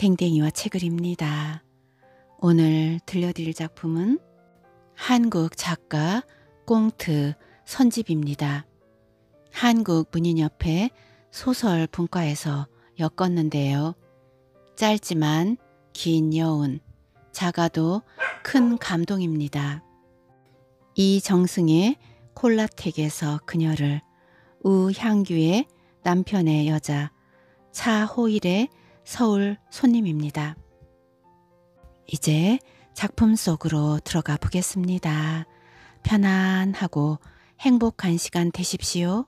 댕댕이와 책을 입니다. 오늘 들려드릴 작품은 한국 작가 꽁트 선집입니다. 한국 문인협회 소설 분과에서 엮었는데요. 짧지만 긴 여운, 작아도 큰 감동입니다. 이정승의 콜라텍에서 그녀를, 우향규의 남편의 여자, 차호일의 서울 손님입니다. 이제 작품 속으로 들어가 보겠습니다. 편안하고 행복한 시간 되십시오.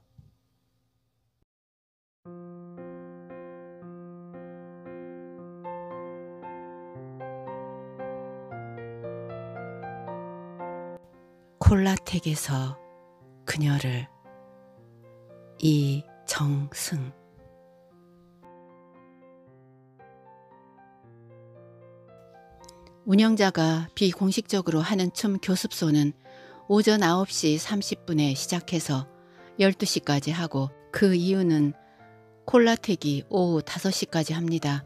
콜라텍에서 그녀를 이정승 운영자가 비공식적으로 하는 춤 교습소는 오전 9시 30분에 시작해서 12시까지 하고 그 이유는 콜라텍이 오후 5시까지 합니다.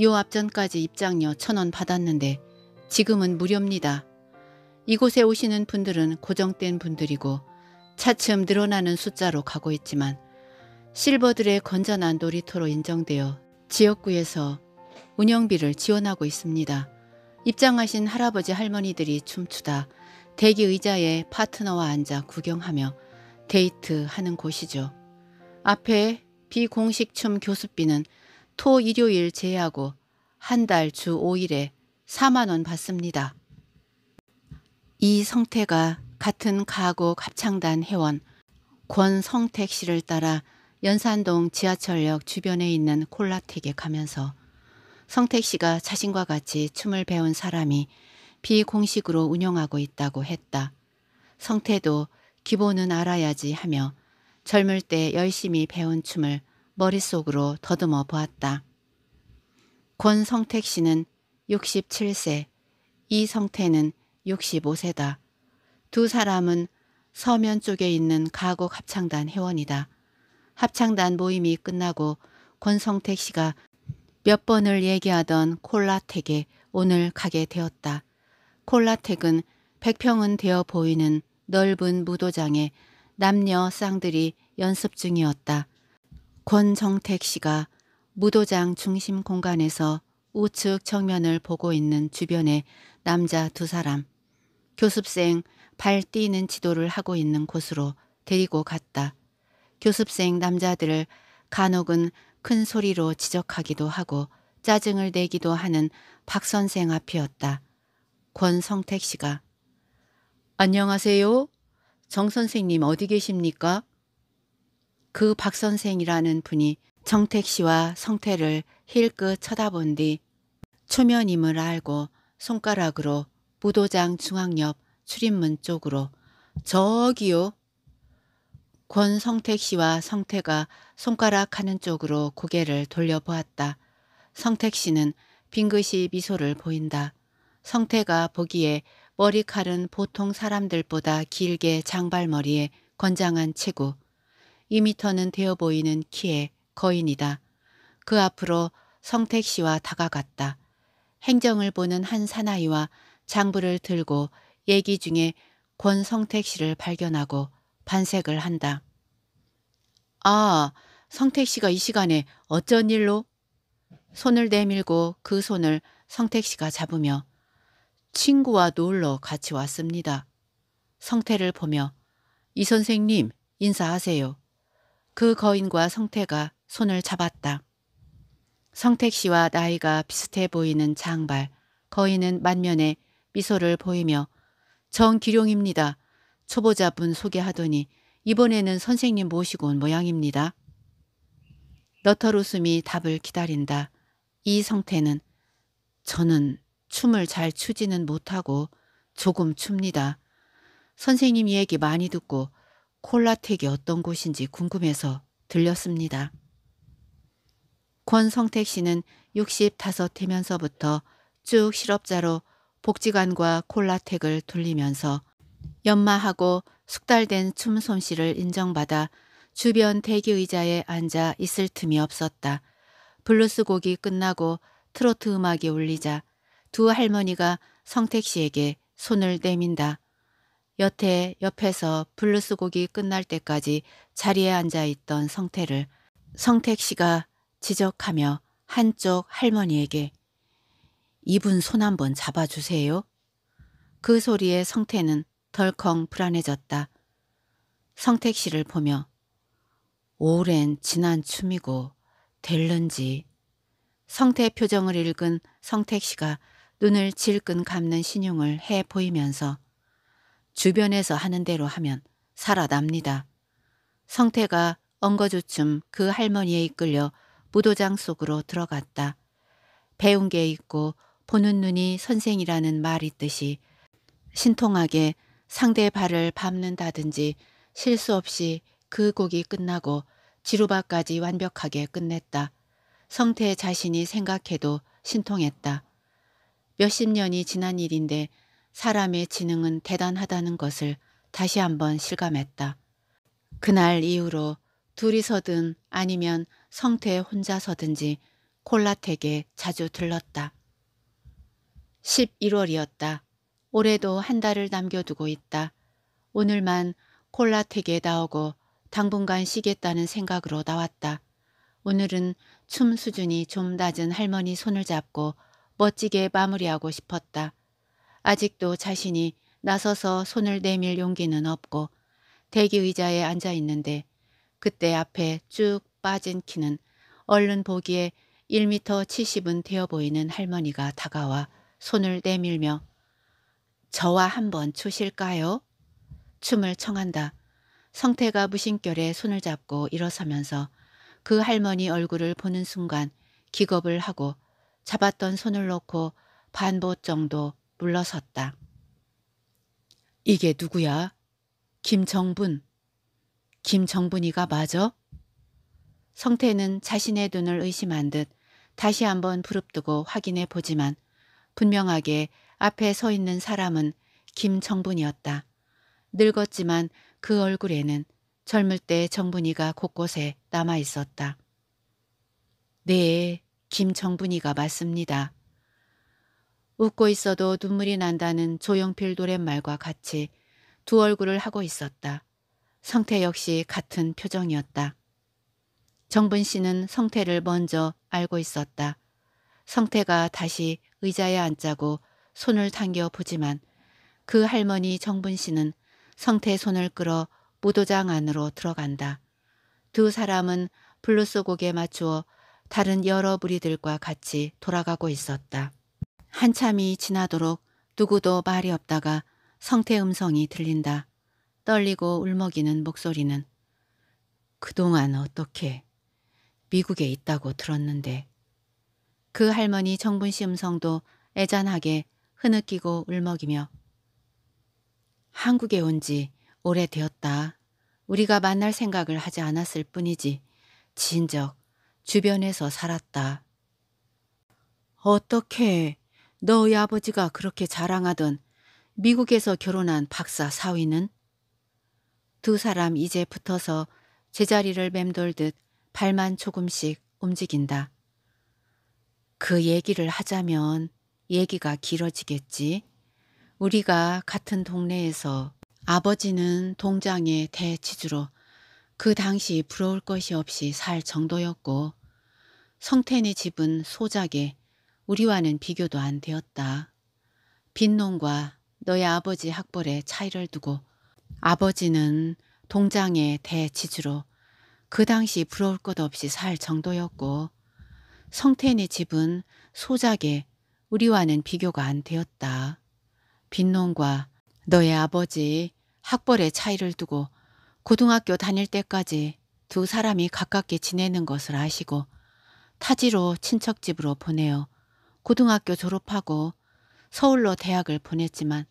요 앞전까지 입장료 천 원 받았는데 지금은 무료입니다. 이곳에 오시는 분들은 고정된 분들이고 차츰 늘어나는 숫자로 가고 있지만 실버들의 건전한 놀이터로 인정되어 지역구에서 운영비를 지원하고 있습니다. 입장하신 할아버지 할머니들이 춤추다 대기 의자에 파트너와 앉아 구경하며 데이트하는 곳이죠. 앞에 비공식 춤 교습비는 토 일요일 제외하고 한 달 주 5일에 4만원 받습니다. 이성태가 같은 가구 합창단 회원 권성택 씨를 따라 연산동 지하철역 주변에 있는 콜라텍에 가면서 성택 씨가 자신과 같이 춤을 배운 사람이 비공식으로 운영하고 있다고 했다. 성태도 기본은 알아야지 하며 젊을 때 열심히 배운 춤을 머릿속으로 더듬어 보았다. 권성택 씨는 67세, 이성태는 65세다. 두 사람은 서면 쪽에 있는 가곡 합창단 회원이다. 합창단 모임이 끝나고 권성택 씨가 몇 번을 얘기하던 콜라텍에 오늘 가게 되었다. 콜라텍은 백평은 되어 보이는 넓은 무도장에 남녀 쌍들이 연습 중이었다. 권정택 씨가 무도장 중심 공간에서 우측 정면을 보고 있는 주변에 남자 두 사람, 교습생 발 뛰는 지도를 하고 있는 곳으로 데리고 갔다. 교습생 남자들을 간혹은 큰 소리로 지적하기도 하고 짜증을 내기도 하는 박 선생 앞이었다. 권성택 씨가 안녕하세요. 정 선생님 어디 계십니까? 그 박 선생이라는 분이 정택 씨와 성태를 힐끗 쳐다본 뒤 초면임을 알고 손가락으로 무도장 중앙 옆 출입문 쪽으로 저기요. 권성택 씨와 성태가 손가락 하는 쪽으로 고개를 돌려보았다. 성택 씨는 빙긋이 미소를 보인다. 성태가 보기에 머리칼은 보통 사람들보다 길게 장발머리에 권장한 체구, 2미터는 되어 보이는 키에 거인이다. 그 앞으로 성택 씨와 다가갔다. 행정을 보는 한 사나이와 장부를 들고 얘기 중에 권성택 씨를 발견하고 반색을 한다. 아, 성택 씨가 이 시간에 어쩐 일로? 손을 내밀고 그 손을 성택 씨가 잡으며 친구와 놀러 같이 왔습니다. 성태를 보며 이 선생님 인사하세요. 그 거인과 성태가 손을 잡았다. 성택 씨와 나이가 비슷해 보이는 장발, 거인은 만면에 미소를 보이며 정기룡입니다. 초보자분 소개하더니 이번에는 선생님 모시고 온 모양입니다. 너털 웃음이 답을 기다린다. 이 성태는 저는 춤을 잘 추지는 못하고 조금 춥니다. 선생님 이야기 많이 듣고 콜라텍이 어떤 곳인지 궁금해서 들렸습니다. 권성택 씨는 65되면서부터 쭉 실업자로 복지관과 콜라텍을 돌리면서 연마하고 숙달된 춤 솜씨를 인정받아 주변 대기 의자에 앉아 있을 틈이 없었다. 블루스 곡이 끝나고 트로트 음악이 울리자 두 할머니가 성택 씨에게 손을 내민다. 여태 옆에서 블루스 곡이 끝날 때까지 자리에 앉아 있던 성태를 성택 씨가 지적하며 한쪽 할머니에게 이분 손 한번 잡아주세요. 그 소리에 성태는 덜컹 불안해졌다. 성택 씨를 보며 오랜 지난 춤이고 될는지 성태의 표정을 읽은 성택 씨가 눈을 질끈 감는 신용을 해 보이면서 주변에서 하는 대로 하면 살아납니다. 성태가 엉거주춤 그 할머니에 이끌려 무도장 속으로 들어갔다. 배운 게 있고 보는 눈이 선생이라는 말이 듯이 신통하게 상대의 발을 밟는다든지 실수 없이 그 곡이 끝나고 지루바까지 완벽하게 끝냈다. 성태 자신이 생각해도 신통했다. 몇십 년이 지난 일인데 사람의 지능은 대단하다는 것을 다시 한번 실감했다. 그날 이후로 둘이서든 아니면 성태 혼자서든지 콜라텍에 자주 들렀다. 11월이었다. 올해도 한 달을 남겨두고 있다. 오늘만 콜라텍에 나오고 당분간 쉬겠다는 생각으로 나왔다. 오늘은 춤 수준이 좀 낮은 할머니 손을 잡고 멋지게 마무리하고 싶었다. 아직도 자신이 나서서 손을 내밀 용기는 없고 대기 의자에 앉아 있는데 그때 앞에 쭉 빠진 키는 얼른 보기에 1미터 70은 되어 보이는 할머니가 다가와 손을 내밀며 저와 한번 추실까요? 춤을 청한다. 성태가 무심결에 손을 잡고 일어서면서 그 할머니 얼굴을 보는 순간 기겁을 하고 잡았던 손을 놓고 반보 정도 물러섰다. 이게 누구야? 김정분. 김정분이가 맞어 성태는 자신의 눈을 의심한 듯 다시 한번 부릅뜨고 확인해 보지만 분명하게 앞에 서 있는 사람은 김정분이었다. 늙었지만 그 얼굴에는 젊을 때 정분이가 곳곳에 남아 있었다. 네, 김정분이가 맞습니다. 웃고 있어도 눈물이 난다는 조영필 노랫말과 같이 두 얼굴을 하고 있었다. 성태 역시 같은 표정이었다. 정분 씨는 성태를 먼저 알고 있었다. 성태가 다시 의자에 앉자고 손을 당겨 보지만 그 할머니 정분 씨는 성태의 손을 끌어 무도장 안으로 들어간다. 두 사람은 블루스 곡에 맞추어 다른 여러 무리들과 같이 돌아가고 있었다. 한참이 지나도록 누구도 말이 없다가 성태 음성이 들린다. 떨리고 울먹이는 목소리는 그동안 어떻게 미국에 있다고 들었는데 그 할머니 정분 씨 음성도 애잔하게 흐느끼고 울먹이며 한국에 온 지 오래되었다. 우리가 만날 생각을 하지 않았을 뿐이지 진적 주변에서 살았다. 어떻게 너희 아버지가 그렇게 자랑하던 미국에서 결혼한 박사 사위는? 두 사람 이제 붙어서 제자리를 맴돌듯 발만 조금씩 움직인다. 그 얘기를 하자면 얘기가 길어지겠지. 우리가 같은 동네에서 아버지는 동장의 대치주로 그 당시 부러울 것이 없이 살 정도였고 성태네 집은 소작에 우리와는 비교도 안 되었다. 빈농과 너의 아버지 학벌의 차이를 두고 아버지는 동장의 대지주로 그 당시 부러울 것 없이 살 정도였고 성태네 집은 소작에 우리와는 비교가 안 되었다. 빈놈과 너의 아버지 학벌의 차이를 두고 고등학교 다닐 때까지 두 사람이 가깝게 지내는 것을 아시고 타지로 친척집으로 보내어 고등학교 졸업하고 서울로 대학을 보냈지만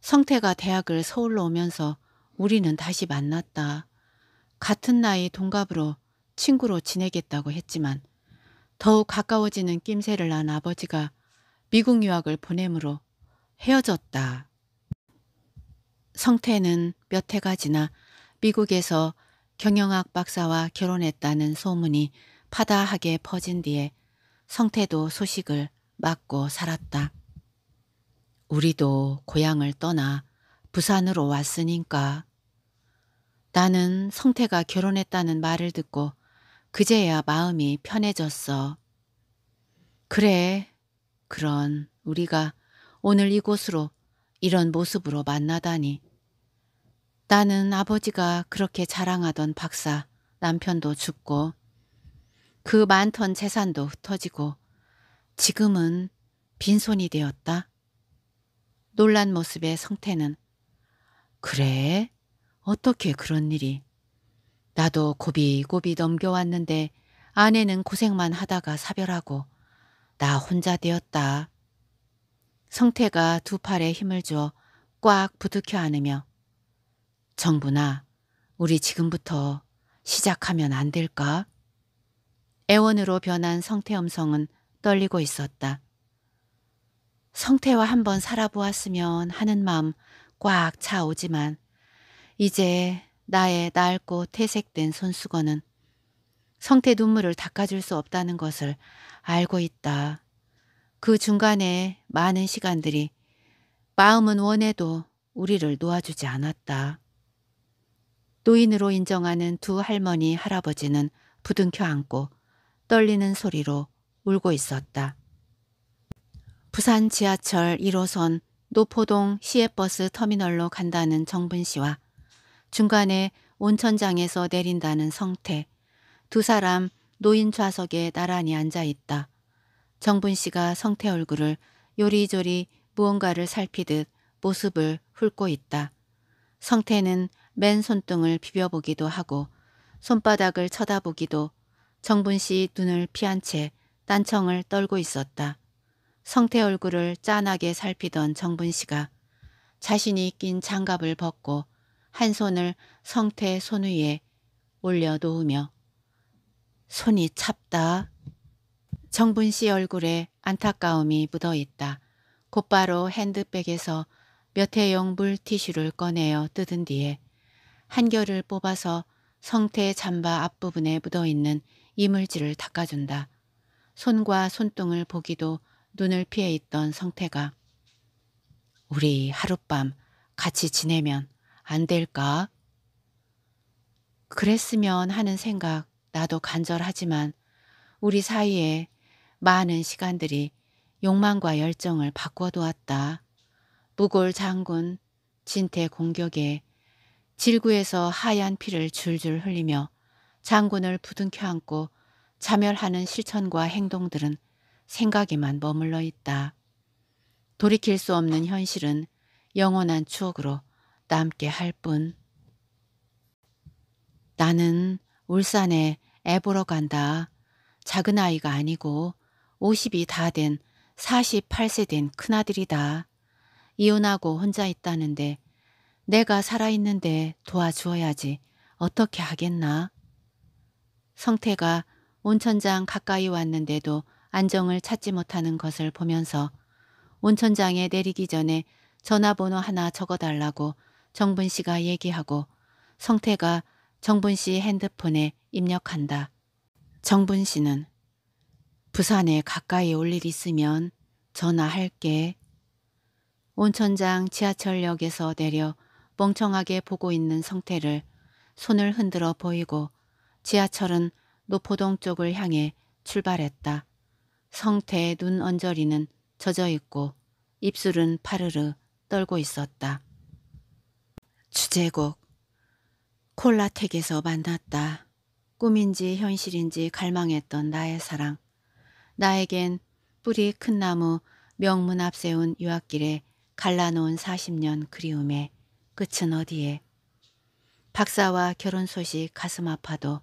성태가 대학을 서울로 오면서 우리는 다시 만났다. 같은 나이 동갑으로 친구로 지내겠다고 했지만 더욱 가까워지는 낌새를 난 아버지가 미국 유학을 보내므로 헤어졌다. 성태는 몇 해가 지나 미국에서 경영학 박사와 결혼했다는 소문이 파다하게 퍼진 뒤에 성태도 소식을 맞고 살았다. 우리도 고향을 떠나 부산으로 왔으니까. 나는 성태가 결혼했다는 말을 듣고 그제야 마음이 편해졌어. 그래, 그런 우리가 오늘 이곳으로 이런 모습으로 만나다니. 나는 아버지가 그렇게 자랑하던 박사 남편도 죽고 그 많던 재산도 흩어지고 지금은 빈손이 되었다. 놀란 모습의 성태는 그래? 어떻게 그런 일이? 나도 고비고비 넘겨왔는데 아내는 고생만 하다가 사별하고 나 혼자 되었다. 성태가 두 팔에 힘을 줘 꽉 부득켜 안으며 정부나 우리 지금부터 시작하면 안 될까? 애원으로 변한 성태 음성은 떨리고 있었다. 성태와 한번 살아보았으면 하는 마음 꽉 차오지만 이제 나의 낡고 퇴색된 손수건은 성태 눈물을 닦아줄 수 없다는 것을 알고 있다. 그 중간에 많은 시간들이 마음은 원해도 우리를 놓아주지 않았다. 노인으로 인정하는 두 할머니 할아버지는 부둥켜 안고 떨리는 소리로 울고 있었다. 부산 지하철 1호선 노포동 시외버스 터미널로 간다는 정분 씨와 중간에 온천장에서 내린다는 성태 두 사람 노인 좌석에 나란히 앉아 있다. 정분 씨가 성태 얼굴을 요리조리 무언가를 살피듯 모습을 훑고 있다. 성태는 맨 손등을 비벼보기도 하고 손바닥을 쳐다보기도 정분 씨 눈을 피한 채 딴청을 떨고 있었다. 성태 얼굴을 짠하게 살피던 정분 씨가 자신이 낀 장갑을 벗고 한 손을 성태 의손 위에 올려 놓으며 손이 찹다 정분 씨 얼굴에 안타까움이 묻어 있다. 곧바로 핸드백에서 몇 회용 물티슈를 꺼내어 뜯은 뒤에 한 결을 뽑아서 성태 잠바 앞부분에 묻어있는 이물질을 닦아준다. 손과 손등을 보기도 눈을 피해 있던 성태가 우리 하룻밤 같이 지내면 안 될까? 그랬으면 하는 생각 나도 간절하지만 우리 사이에 많은 시간들이 욕망과 열정을 바꿔두었다. 무골 장군 진태 공격에 질구에서 하얀 피를 줄줄 흘리며 장군을 부둥켜 안고 자멸하는 실천과 행동들은 생각에만 머물러 있다. 돌이킬 수 없는 현실은 영원한 추억으로 남게 할 뿐. 나는 울산에 애 보러 간다. 작은 아이가 아니고 50이 다된 48세 된 큰아들이다. 이혼하고 혼자 있다는데 내가 살아있는데 도와주어야지 어떻게 하겠나? 성태가 온천장 가까이 왔는데도 안정을 찾지 못하는 것을 보면서 온천장에 내리기 전에 전화번호 하나 적어달라고 정분 씨가 얘기하고 성태가 정분 씨 핸드폰에 입력한다. 정분 씨는 부산에 가까이 올 일 있으면 전화할게. 온천장 지하철역에서 내려 멍청하게 보고 있는 성태를 손을 흔들어 보이고 지하철은 노포동 쪽을 향해 출발했다. 성태의 눈 언저리는 젖어 있고 입술은 파르르 떨고 있었다. 주제곡 콜라텍에서 만났다. 꿈인지 현실인지 갈망했던 나의 사랑. 나에겐 뿌리 큰 나무 명문 앞 세운 유학길에 갈라놓은 40년 그리움에 끝은 어디에 박사와 결혼 소식 가슴 아파도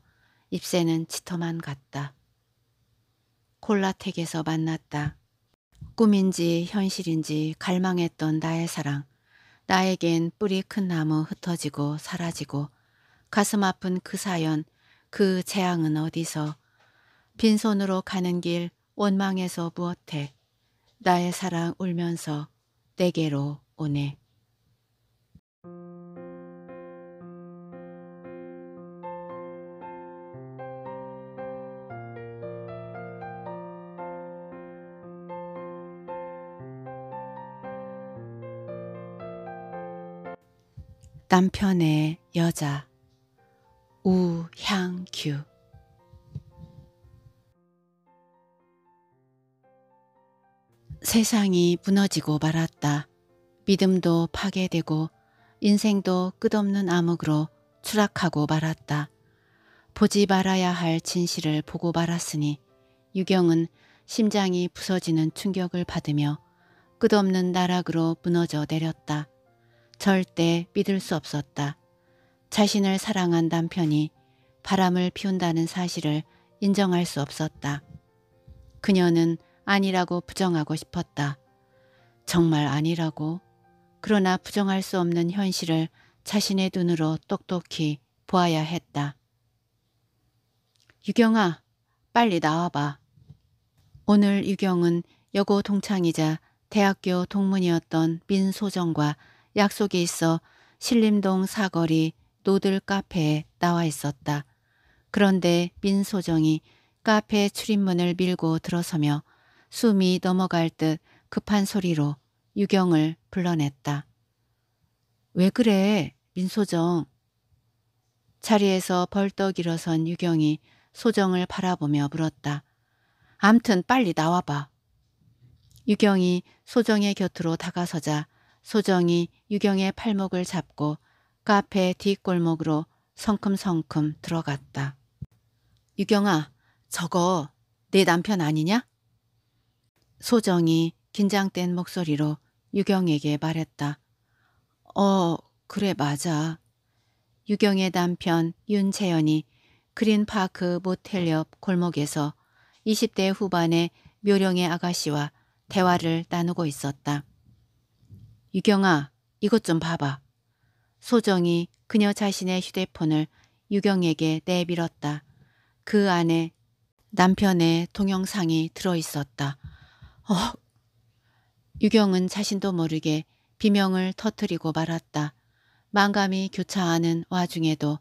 입새는 짙터만 갔다. 콜라텍에서 만났다. 꿈인지 현실인지 갈망했던 나의 사랑. 나에겐 뿌리 큰 나무 흩어지고 사라지고 가슴 아픈 그 사연, 그 재앙은 어디서 빈손으로 가는 길 원망에서 무엇해 나의 사랑 울면서 내게로 오네. 남편의 여자 우향규 세상이 무너지고 말았다. 믿음도 파괴되고 인생도 끝없는 암흑으로 추락하고 말았다. 보지 말아야 할 진실을 보고 말았으니 유경은 심장이 부서지는 충격을 받으며 끝없는 나락으로 무너져 내렸다. 절대 믿을 수 없었다. 자신을 사랑한 남편이 바람을 피운다는 사실을 인정할 수 없었다. 그녀는 아니라고 부정하고 싶었다. 정말 아니라고. 그러나 부정할 수 없는 현실을 자신의 눈으로 똑똑히 보아야 했다. 유경아, 빨리 나와봐. 오늘 유경은 여고 동창이자 대학교 동문이었던 민소정과 약속이 있어 신림동 사거리 노들 카페에 나와 있었다. 그런데 민소정이 카페 출입문을 밀고 들어서며 숨이 넘어갈 듯 급한 소리로 유경을 불러냈다. 왜 그래, 민소정? 자리에서 벌떡 일어선 유경이 소정을 바라보며 물었다. 암튼 빨리 나와봐. 유경이 소정의 곁으로 다가서자 소정이 유경의 팔목을 잡고 카페 뒷골목으로 성큼성큼 들어갔다. 유경아, 저거 내 남편 아니냐? 소정이 긴장된 목소리로 유경에게 말했다. 어, 그래 맞아. 유경의 남편 윤채연이 그린파크 모텔 옆 골목에서 20대 후반의 묘령의 아가씨와 대화를 나누고 있었다. 유경아, 이것 좀 봐봐. 소정이 그녀 자신의 휴대폰을 유경에게 내밀었다. 그 안에 남편의 동영상이 들어있었다. 어! 유경은 자신도 모르게 비명을 터트리고 말았다. 만감이 교차하는 와중에도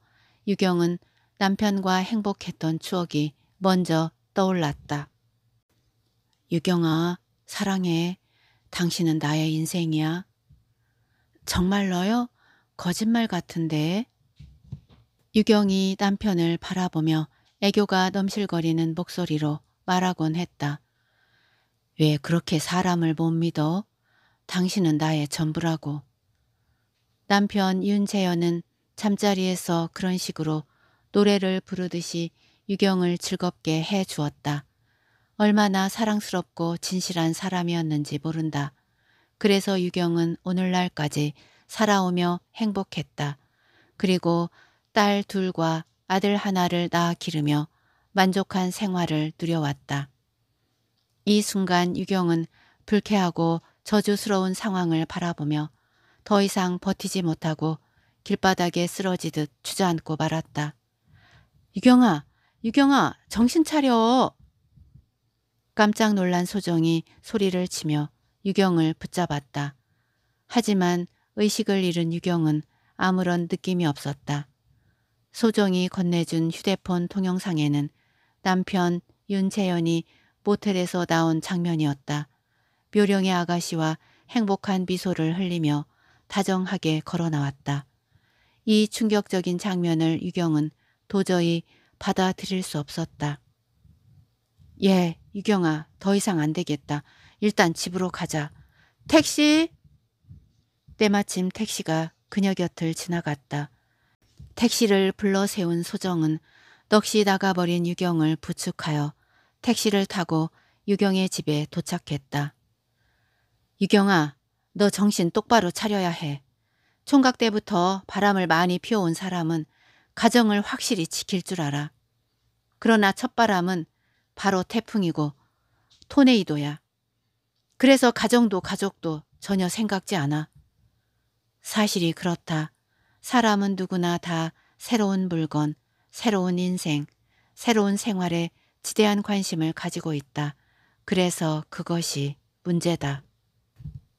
유경은 남편과 행복했던 추억이 먼저 떠올랐다. 유경아, 사랑해. 당신은 나의 인생이야. 정말로요? 거짓말 같은데. 유경이 남편을 바라보며 애교가 넘실거리는 목소리로 말하곤 했다. 왜 그렇게 사람을 못 믿어? 당신은 나의 전부라고. 남편 윤재현은 잠자리에서 그런 식으로 노래를 부르듯이 유경을 즐겁게 해 주었다. 얼마나 사랑스럽고 진실한 사람이었는지 모른다. 그래서 유경은 오늘날까지 살아오며 행복했다. 그리고 딸 둘과 아들 하나를 낳아 기르며 만족한 생활을 누려왔다. 이 순간 유경은 불쾌하고 저주스러운 상황을 바라보며 더 이상 버티지 못하고 길바닥에 쓰러지듯 주저앉고 말았다. 유경아, 유경아, 정신 차려! 깜짝 놀란 소정이 소리를 치며 유경을 붙잡았다. 하지만 의식을 잃은 유경은 아무런 느낌이 없었다. 소정이 건네준 휴대폰 동영상에는 남편 윤재현이 모텔에서 나온 장면이었다. 묘령의 아가씨와 행복한 미소를 흘리며 다정하게 걸어 나왔다. 이 충격적인 장면을 유경은 도저히 받아들일 수 없었다. 예, 유경아, 더 이상 안 되겠다. 일단 집으로 가자. 택시! 때마침 택시가 그녀 곁을 지나갔다. 택시를 불러 세운 소정은 넋이 나가버린 유경을 부축하여 택시를 타고 유경의 집에 도착했다. 유경아, 너 정신 똑바로 차려야 해. 총각 때부터 바람을 많이 피워온 사람은 가정을 확실히 지킬 줄 알아. 그러나 첫바람은 바로 태풍이고 토네이도야. 그래서 가정도 가족도 전혀 생각지 않아. 사실이 그렇다. 사람은 누구나 다 새로운 물건, 새로운 인생, 새로운 생활에 지대한 관심을 가지고 있다. 그래서 그것이 문제다.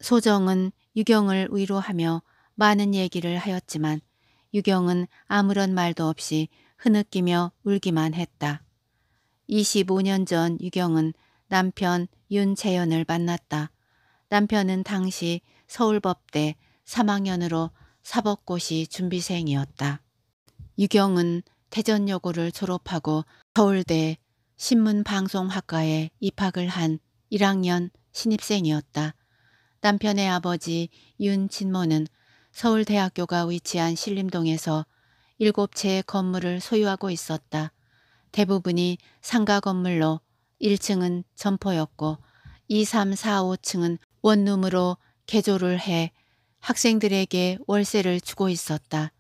소정은 유경을 위로하며 많은 얘기를 하였지만 유경은 아무런 말도 없이 흐느끼며 울기만 했다. 25년 전 유경은 남편 윤재연을 만났다. 남편은 당시 서울법대 3학년으로 사법고시 준비생이었다. 유경은 대전여고를 졸업하고 서울대 신문방송학과에 입학을 한 1학년 신입생이었다. 남편의 아버지 윤진모는 서울대학교가 위치한 신림동에서 7채의 건물을 소유하고 있었다. 대부분이 상가 건물로 1층은 점포였고 2, 3, 4, 5층은 원룸으로 개조를 해 학생들에게 월세를 주고 있었다.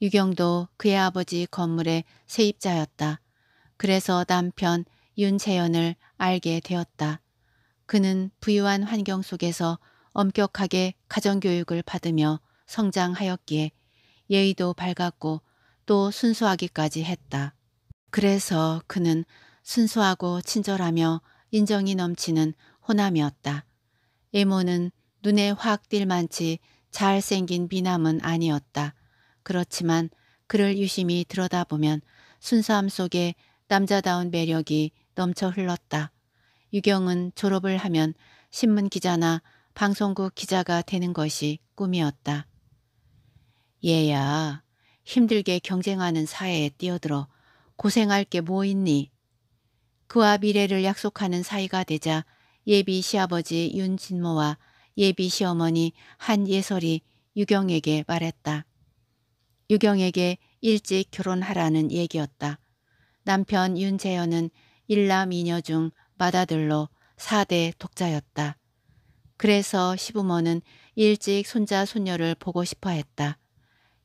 유경도 그의 아버지 건물의 세입자였다. 그래서 남편 윤재연을 알게 되었다. 그는 부유한 환경 속에서 엄격하게 가정교육을 받으며 성장하였기에 예의도 밝았고 또 순수하기까지 했다. 그래서 그는 순수하고 친절하며 인정이 넘치는 호남이었다. 이모는 눈에 확 띌 만치 잘생긴 미남은 아니었다. 그렇지만 그를 유심히 들여다보면 순수함 속에 남자다운 매력이 넘쳐 흘렀다. 유경은 졸업을 하면 신문 기자나 방송국 기자가 되는 것이 꿈이었다. 얘야, 힘들게 경쟁하는 사회에 뛰어들어 고생할 게 뭐 있니? 그와 미래를 약속하는 사이가 되자 예비 시아버지 윤진모와 예비 시어머니 한예설이 유경에게 말했다. 유경에게 일찍 결혼하라는 얘기였다. 남편 윤재현은 일남 이녀중 맏아들로 4대 독자였다. 그래서 시부모는 일찍 손자 손녀를 보고 싶어 했다.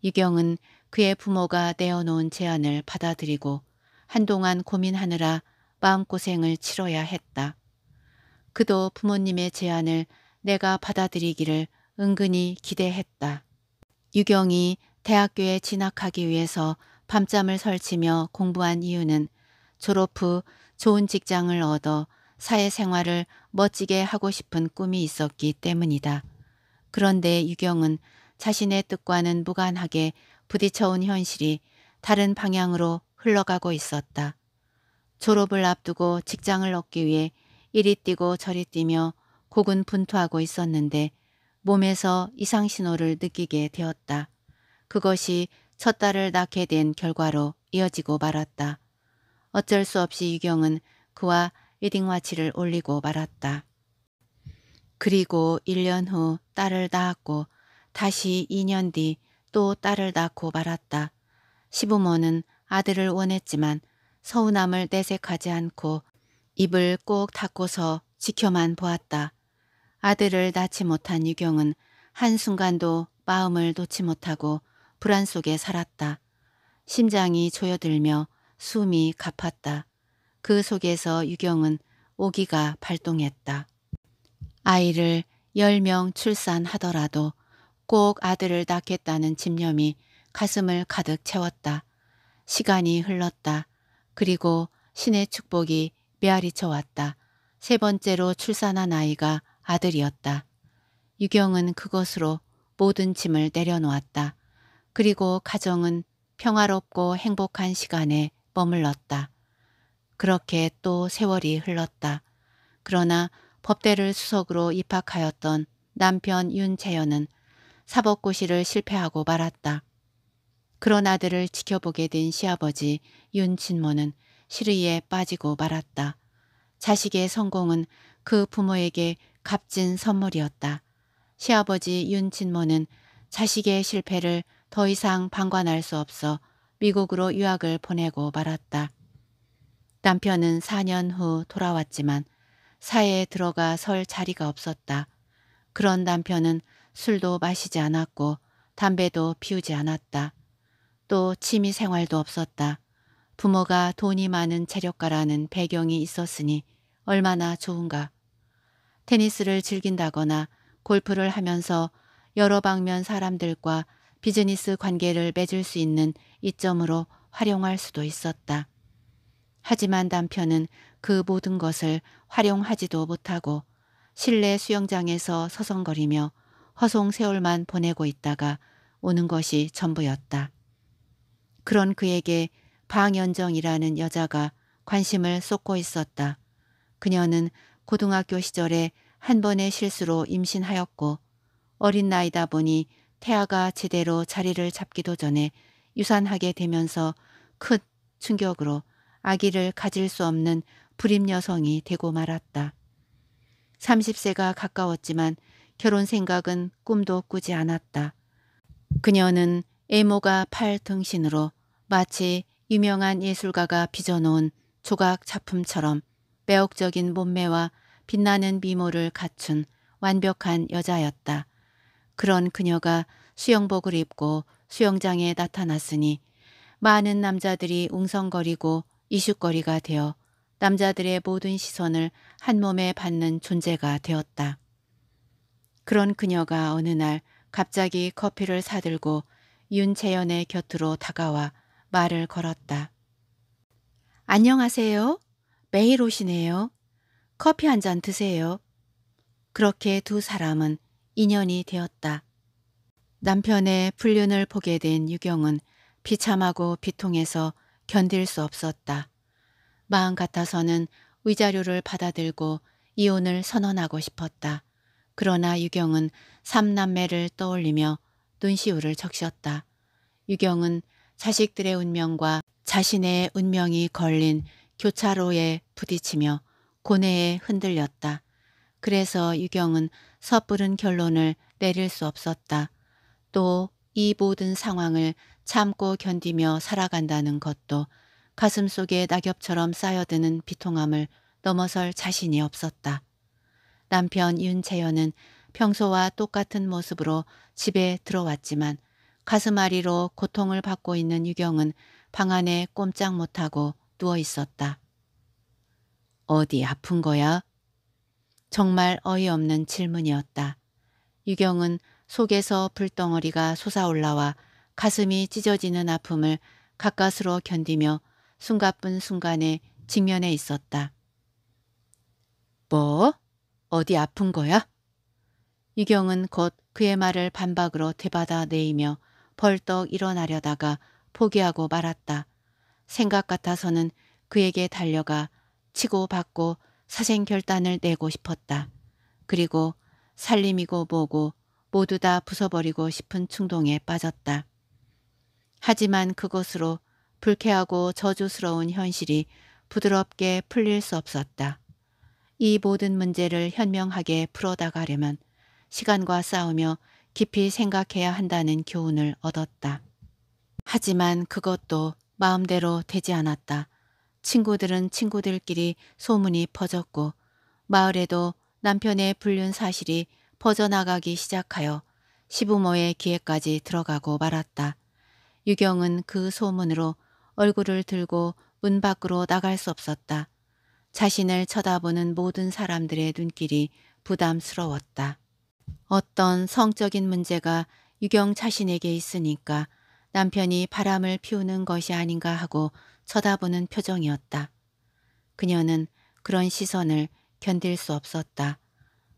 유경은 그의 부모가 내어놓은 제안을 받아들이고 한동안 고민하느라 마음고생을 치러야 했다. 그도 부모님의 제안을 내가 받아들이기를 은근히 기대했다. 유경이 대학교에 진학하기 위해서 밤잠을 설치며 공부한 이유는 졸업 후 좋은 직장을 얻어 사회생활을 멋지게 하고 싶은 꿈이 있었기 때문이다. 그런데 유경은 자신의 뜻과는 무관하게 부딪혀온 현실이 다른 방향으로 흘러가고 있었다. 졸업을 앞두고 직장을 얻기 위해 이리 뛰고 저리 뛰며 고군분투하고 있었는데 몸에서 이상신호를 느끼게 되었다. 그것이 첫 딸을 낳게 된 결과로 이어지고 말았다. 어쩔 수 없이 유경은 그와 웨딩와치를 올리고 말았다. 그리고 1년 후 딸을 낳았고 다시 2년 뒤 또 딸을 낳고 말았다. 시부모는 아들을 원했지만 서운함을 내색하지 않고 입을 꼭 닫고서 지켜만 보았다. 아들을 낳지 못한 유경은 한순간도 마음을 놓지 못하고 불안 속에 살았다. 심장이 조여들며 숨이 가팠다. 그 속에서 유경은 오기가 발동했다. 아이를 열 명 출산하더라도 꼭 아들을 낳겠다는 집념이 가슴을 가득 채웠다. 시간이 흘렀다. 그리고 신의 축복이 메아리쳐 왔다. 세 번째로 출산한 아이가 아들이었다. 유경은 그것으로 모든 짐을 내려놓았다. 그리고 가정은 평화롭고 행복한 시간에 머물렀다. 그렇게 또 세월이 흘렀다. 그러나 법대를 수석으로 입학하였던 남편 윤채연은 사법고시를 실패하고 말았다. 그런 아들을 지켜보게 된 시아버지 윤친모는 실의에 빠지고 말았다. 자식의 성공은 그 부모에게 값진 선물이었다. 시아버지 윤친모는 자식의 실패를 더 이상 방관할 수 없어 미국으로 유학을 보내고 말았다. 남편은 4년 후 돌아왔지만 사회에 들어가 설 자리가 없었다. 그런 남편은 술도 마시지 않았고 담배도 피우지 않았다. 또 취미 생활도 없었다. 부모가 돈이 많은 재력가라는 배경이 있었으니 얼마나 좋은가. 테니스를 즐긴다거나 골프를 하면서 여러 방면 사람들과 비즈니스 관계를 맺을 수 있는 이점으로 활용할 수도 있었다. 하지만 남편은 그 모든 것을 활용하지도 못하고 실내 수영장에서 서성거리며 허송 세월만 보내고 있다가 오는 것이 전부였다. 그런 그에게 방연정이라는 여자가 관심을 쏟고 있었다. 그녀는 고등학교 시절에 한 번의 실수로 임신하였고 어린 나이다 보니 태아가 제대로 자리를 잡기도 전에 유산하게 되면서 큰 충격으로 아기를 가질 수 없는 불임 여성이 되고 말았다. 30세가 가까웠지만 결혼 생각은 꿈도 꾸지 않았다. 그녀는 애모가 팔 등신으로 마치 유명한 예술가가 빚어놓은 조각 작품처럼 매혹적인 몸매와 빛나는 미모를 갖춘 완벽한 여자였다. 그런 그녀가 수영복을 입고 수영장에 나타났으니 많은 남자들이 웅성거리고 이슈거리가 되어 남자들의 모든 시선을 한 몸에 받는 존재가 되었다. 그런 그녀가 어느 날 갑자기 커피를 사들고 윤채연의 곁으로 다가와 말을 걸었다. 안녕하세요. 매일 오시네요. 커피 한 잔 드세요. 그렇게 두 사람은 인연이 되었다. 남편의 불륜을 보게 된 유경은 비참하고 비통해서 견딜 수 없었다. 마음 같아서는 의자료를 받아들고 이혼을 선언하고 싶었다. 그러나 유경은 삼남매를 떠올리며 눈시울을 적셨다. 유경은 자식들의 운명과 자신의 운명이 걸린 교차로에 부딪히며 고뇌에 흔들렸다. 그래서 유경은 섣부른 결론을 내릴 수 없었다. 또 이 모든 상황을 참고 견디며 살아간다는 것도 가슴 속에 낙엽처럼 쌓여드는 비통함을 넘어설 자신이 없었다. 남편 윤채연은 평소와 똑같은 모습으로 집에 들어왔지만 가슴 아리로 고통을 받고 있는 유경은 방 안에 꼼짝 못하고 누워 있었다. 어디 아픈 거야? 정말 어이없는 질문이었다. 유경은 속에서 불덩어리가 솟아올라와 가슴이 찢어지는 아픔을 가까스로 견디며 숨가쁜 순간에 직면해 있었다. 뭐? 어디 아픈 거야? 유경은 곧 그의 말을 반박으로 되받아 내이며 벌떡 일어나려다가 포기하고 말았다. 생각 같아서는 그에게 달려가 치고 받고 사생 결단을 내고 싶었다. 그리고 살림이고 뭐고 모두 다 부숴버리고 싶은 충동에 빠졌다. 하지만 그것으로 불쾌하고 저주스러운 현실이 부드럽게 풀릴 수 없었다. 이 모든 문제를 현명하게 풀어다가려면 시간과 싸우며 깊이 생각해야 한다는 교훈을 얻었다. 하지만 그것도 마음대로 되지 않았다. 친구들은 친구들끼리 소문이 퍼졌고 마을에도 남편의 불륜 사실이 퍼져나가기 시작하여 시부모의 귀에까지 들어가고 말았다. 유경은 그 소문으로 얼굴을 들고 문 밖으로 나갈 수 없었다. 자신을 쳐다보는 모든 사람들의 눈길이 부담스러웠다. 어떤 성적인 문제가 유경 자신에게 있으니까 남편이 바람을 피우는 것이 아닌가 하고 쳐다보는 표정이었다. 그녀는 그런 시선을 견딜 수 없었다.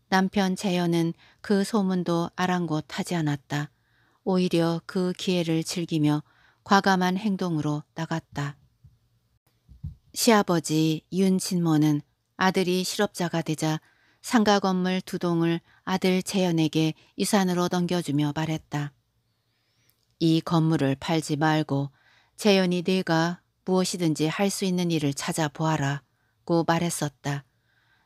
남편 재현은 그 소문도 아랑곳하지 않았다. 오히려 그 기회를 즐기며 과감한 행동으로 나갔다. 시아버지 윤진모는 아들이 실업자가 되자 상가 건물 두 동을 아들 재현에게 유산으로 넘겨주며 말했다. 이 건물을 팔지 말고 재현이 내가 무엇이든지 할 수 있는 일을 찾아보아라고 말했었다.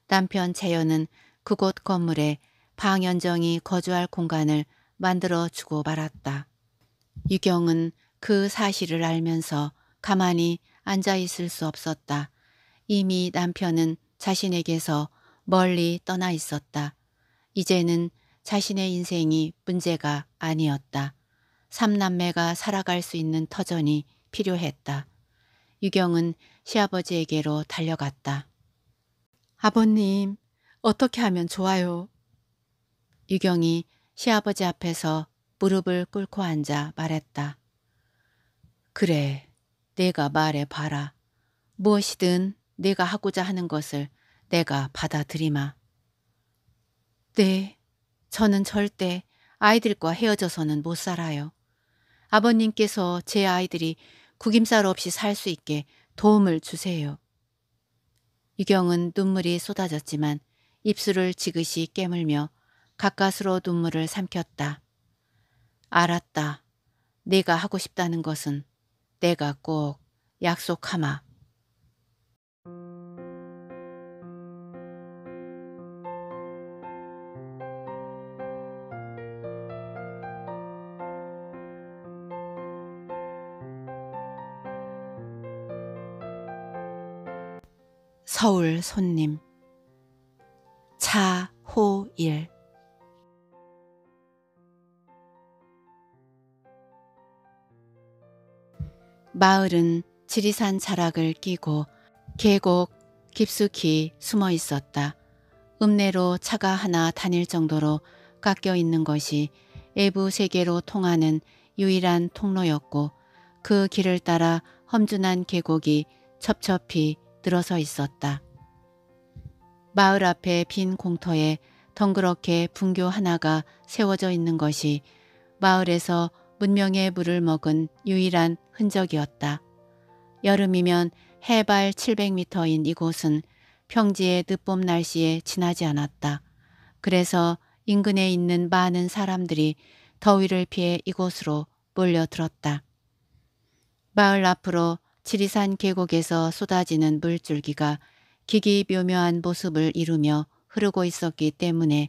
남편 재현은 그곳 건물에 방현정이 거주할 공간을 만들어 주고 말았다. 유경은 그 사실을 알면서 가만히 앉아 있을 수 없었다. 이미 남편은 자신에게서 멀리 떠나 있었다. 이제는 자신의 인생이 문제가 아니었다. 삼남매가 살아갈 수 있는 터전이 필요했다. 유경은 시아버지에게로 달려갔다. 아버님, 어떻게 하면 좋아요? 유경이 시아버지 앞에서 무릎을 꿇고 앉아 말했다. 그래, 내가 말해봐라. 무엇이든 내가 하고자 하는 것을 내가 받아들이마. 네, 저는 절대 아이들과 헤어져서는 못 살아요. 아버님께서 제 아이들이 구김살 없이 살 수 있게 도움을 주세요. 유경은 눈물이 쏟아졌지만 입술을 지그시 깨물며 가까스로 눈물을 삼켰다. 알았다. 내가 하고 싶다는 것은 내가 꼭 약속하마. 서울 손님 차호일 마을은 지리산 자락을 끼고 계곡 깊숙이 숨어 있었다. 읍내로 차가 하나 다닐 정도로 깎여 있는 것이 외부 세계로 통하는 유일한 통로였고 그 길을 따라 험준한 계곡이 첩첩히 늘어서 있었다. 마을 앞에 빈 공터에 덩그렇게 분교 하나가 세워져 있는 것이 마을에서 문명의 물을 먹은 유일한 흔적이었다. 여름이면 해발 700m인 이곳은 평지의 늦봄 날씨에 지나지 않았다. 그래서 인근에 있는 많은 사람들이 더위를 피해 이곳으로 몰려들었다. 마을 앞으로 지리산 계곡에서 쏟아지는 물줄기가 기기 묘묘한 모습을 이루며 흐르고 있었기 때문에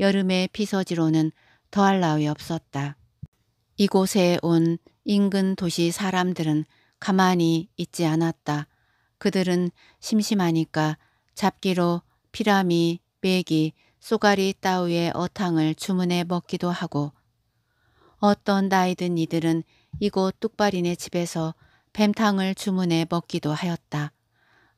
여름의 피서지로는 더할 나위 없었다. 이곳에 온 인근 도시 사람들은 가만히 있지 않았다. 그들은 심심하니까 잡기로 피라미, 메기, 쏘가리 따위의 어탕을 주문해 먹기도 하고 어떤 나이든 이들은 이곳 뚝발인의 집에서 뱀탕을 주문해 먹기도 하였다.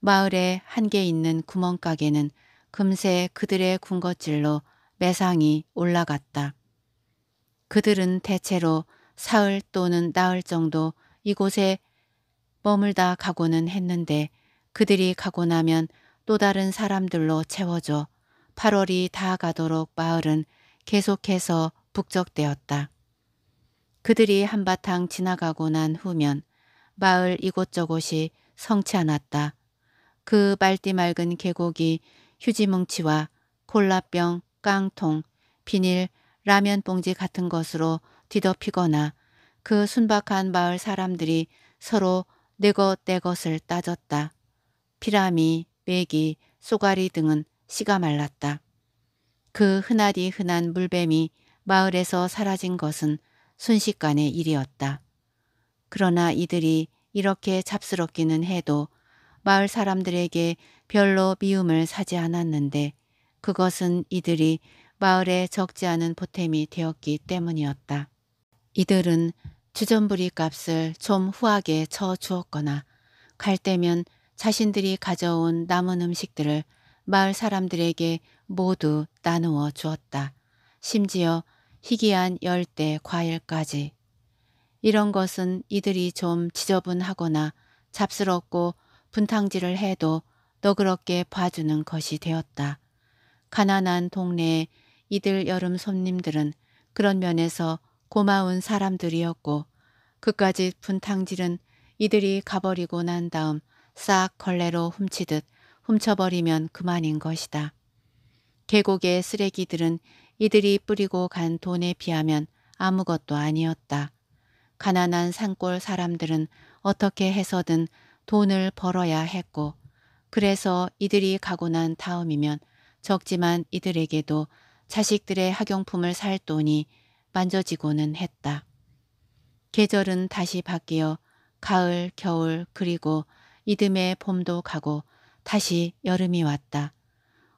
마을에 한 개 있는 구멍가게는 금세 그들의 군것질로 매상이 올라갔다. 그들은 대체로 사흘 또는 나흘 정도 이곳에 머물다 가고는 했는데 그들이 가고 나면 또 다른 사람들로 채워져 8월이 다 가도록 마을은 계속해서 북적대었다. 그들이 한바탕 지나가고 난 후면 마을 이곳저곳이 성치 않았다. 그 말띠 맑은 계곡이 휴지뭉치와 콜라병, 깡통, 비닐, 라면 봉지 같은 것으로 뒤덮이거나 그 순박한 마을 사람들이 서로 내것 내것을 따졌다. 피라미, 메기, 쏘가리 등은 씨가 말랐다. 그 흔하디 흔한 물뱀이 마을에서 사라진 것은 순식간의 일이었다. 그러나 이들이 이렇게 잡스럽기는 해도 마을 사람들에게 별로 미움을 사지 않았는데 그것은 이들이 마을에 적지 않은 보탬이 되었기 때문이었다. 이들은 주전부리 값을 좀 후하게 쳐 주었거나 갈 때면 자신들이 가져온 남은 음식들을 마을 사람들에게 모두 나누어 주었다. 심지어 희귀한 열대 과일까지. 이런 것은 이들이 좀 지저분하거나 잡스럽고 분탕질을 해도 너그럽게 봐주는 것이 되었다. 가난한 동네에 이들 여름 손님들은 그런 면에서 고마운 사람들이었고 그까지 분탕질은 이들이 가버리고 난 다음 싹 걸레로 훔치듯 훔쳐버리면 그만인 것이다. 계곡의 쓰레기들은 이들이 뿌리고 간 돈에 비하면 아무것도 아니었다. 가난한 산골 사람들은 어떻게 해서든 돈을 벌어야 했고 그래서 이들이 가고 난 다음이면 적지만 이들에게도 자식들의 학용품을 살 돈이 만져지고는 했다. 계절은 다시 바뀌어 가을, 겨울 그리고 이듬해 봄도 가고 다시 여름이 왔다.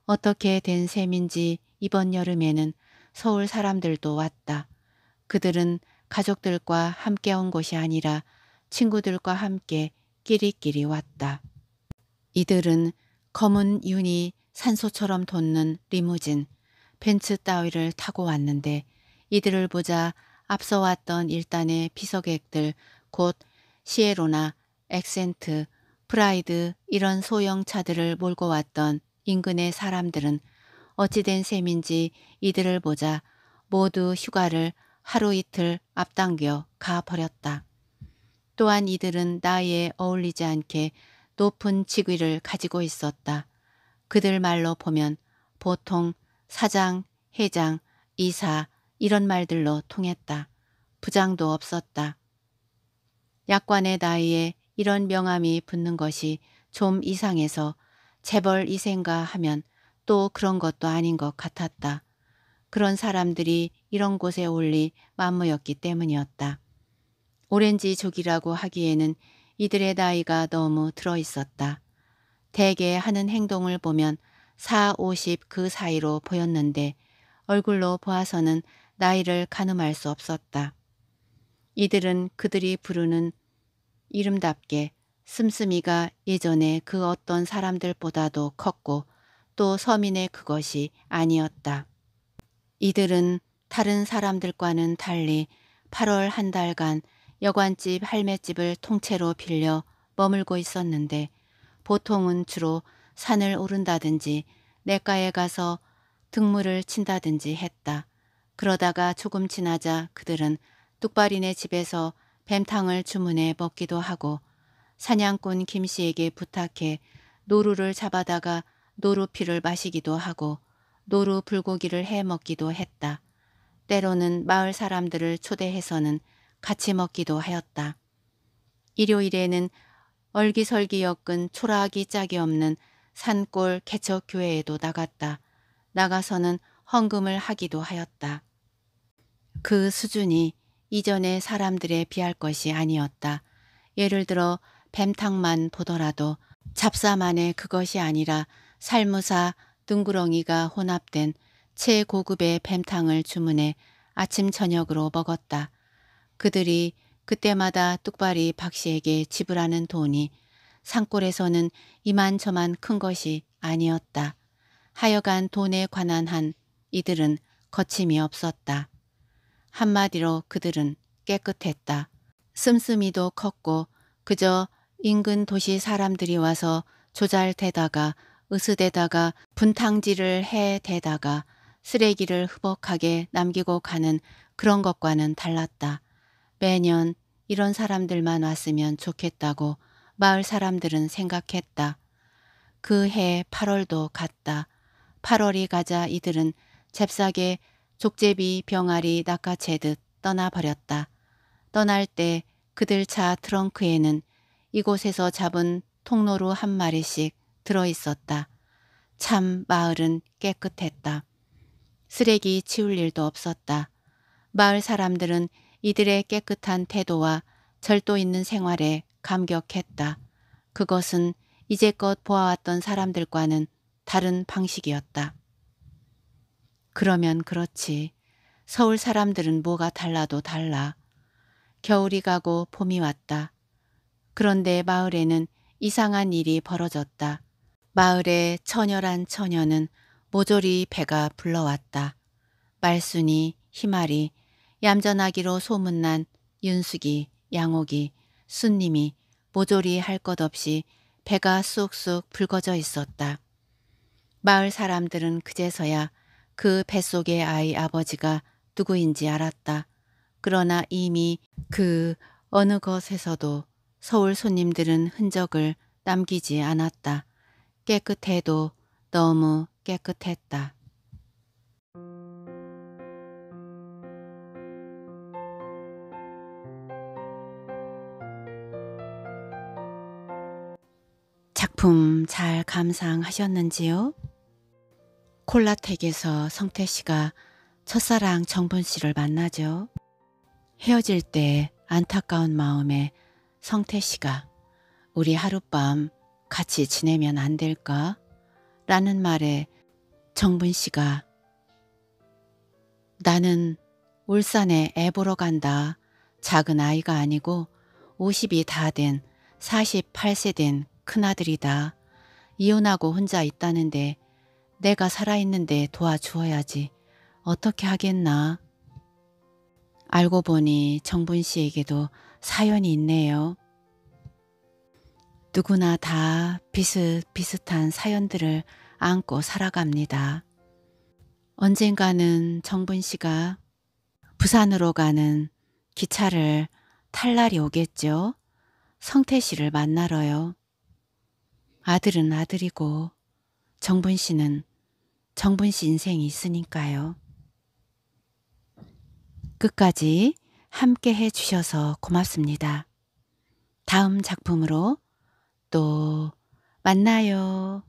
어떻게 된 셈인지 이번 여름에는 서울 사람들도 왔다. 그들은 가족들과 함께 온 것이 아니라 친구들과 함께 끼리끼리 왔다. 이들은 검은 윤이 산소처럼 돋는 리무진, 벤츠 따위를 타고 왔는데 이들을 보자 앞서 왔던 일단의 피서객들 곧 시에로나 엑센트, 프라이드 이런 소형 차들을 몰고 왔던 인근의 사람들은 어찌된 셈인지 이들을 보자 모두 휴가를 하루 이틀 앞당겨 가버렸다. 또한 이들은 나에 이 어울리지 않게 높은 직위를 가지고 있었다. 그들 말로 보면 보통 사장, 회장, 이사 이런 말들로 통했다. 부장도 없었다. 약관의 나이에 이런 명함이 붙는 것이 좀 이상해서 재벌 이생가 하면 또 그런 것도 아닌 것 같았다. 그런 사람들이 이런 곳에 올리 만무였기 때문이었다. 오렌지족이라고 하기에는 이들의 나이가 너무 들어있었다. 대개 하는 행동을 보면 4, 50 그 사이로 보였는데 얼굴로 보아서는 나이를 가늠할 수 없었다. 이들은 그들이 부르는 이름답게 씀씀이가 예전에 그 어떤 사람들보다도 컸고 또 서민의 그것이 아니었다. 이들은 다른 사람들과는 달리 8월 한 달간 여관집 할매집을 통째로 빌려 머물고 있었는데 보통은 주로 산을 오른다든지 내과에 가서 등물을 친다든지 했다. 그러다가 조금 지나자 그들은 뚝바리네 집에서 뱀탕을 주문해 먹기도 하고 사냥꾼 김씨에게 부탁해 노루를 잡아다가 노루피를 마시기도 하고 노루 불고기를 해 먹기도 했다. 때로는 마을 사람들을 초대해서는 같이 먹기도 하였다. 일요일에는 얼기설기 엮은 초라하기 짝이 없는 산골 개척교회에도 나갔다. 나가서는 헌금을 하기도 하였다. 그 수준이 이전의 사람들에 비할 것이 아니었다. 예를 들어 뱀탕만 보더라도 잡사만의 그것이 아니라 살무사 둥그렁이가 혼합된 최고급의 뱀탕을 주문해 아침 저녁으로 먹었다. 그들이 그때마다 뚝발이 박 씨에게 지불하는 돈이 산골에서는 이만저만 큰 것이 아니었다. 하여간 돈에 관한 한 이들은 거침이 없었다. 한마디로 그들은 깨끗했다. 씀씀이도 컸고 그저 인근 도시 사람들이 와서 조잘대다가 으스대다가 분탕질을 해대다가 쓰레기를 흐벅하게 남기고 가는 그런 것과는 달랐다. 매년 이런 사람들만 왔으면 좋겠다고 마을 사람들은 생각했다. 그 해 8월도 갔다. 8월이 가자 이들은 잽싸게 족제비 병아리 낚아채듯 떠나버렸다. 떠날 때 그들 차 트렁크에는 이곳에서 잡은 통로로 한 마리씩 들어있었다. 참 마을은 깨끗했다. 쓰레기 치울 일도 없었다. 마을 사람들은 이들의 깨끗한 태도와 절도 있는 생활에 감격했다. 그것은 이제껏 보아왔던 사람들과는 다른 방식이었다. 그러면 그렇지. 서울 사람들은 뭐가 달라도 달라. 겨울이 가고 봄이 왔다. 그런데 마을에는 이상한 일이 벌어졌다. 마을의 처녀란 처녀는 모조리 배가 불러왔다. 말순이, 희말이, 얌전하기로 소문난 윤숙이, 양옥이, 순님이 모조리 할 것 없이 배가 쑥쑥 붉어져 있었다. 마을 사람들은 그제서야 그 뱃속의 아이 아버지가 누구인지 알았다. 그러나 이미 그 어느 것에서도 서울 손님들은 흔적을 남기지 않았다. 깨끗해도 너무 깨끗했다. 작품 잘 감상하셨는지요? 콜라텍에서 성태 씨가 첫사랑 정분 씨를 만나죠. 헤어질 때 안타까운 마음에 성태 씨가 우리 하룻밤 같이 지내면 안 될까? 라는 말에 정분 씨가 나는 울산에 애 보러 간다. 작은 아이가 아니고 50이 다 된 48세 된 큰아들이다. 이혼하고 혼자 있다는데 내가 살아있는데 도와주어야지. 어떻게 하겠나. 알고 보니 정분 씨에게도 사연이 있네요. 누구나 다 비슷비슷한 사연들을 안고 살아갑니다. 언젠가는 정분 씨가 부산으로 가는 기차를 탈 날이 오겠죠. 성태 씨를 만나러요. 아들은 아들이고 정분 씨는 정분 씨 인생이 있으니까요. 끝까지 함께 해주셔서 고맙습니다. 다음 작품으로 또 만나요.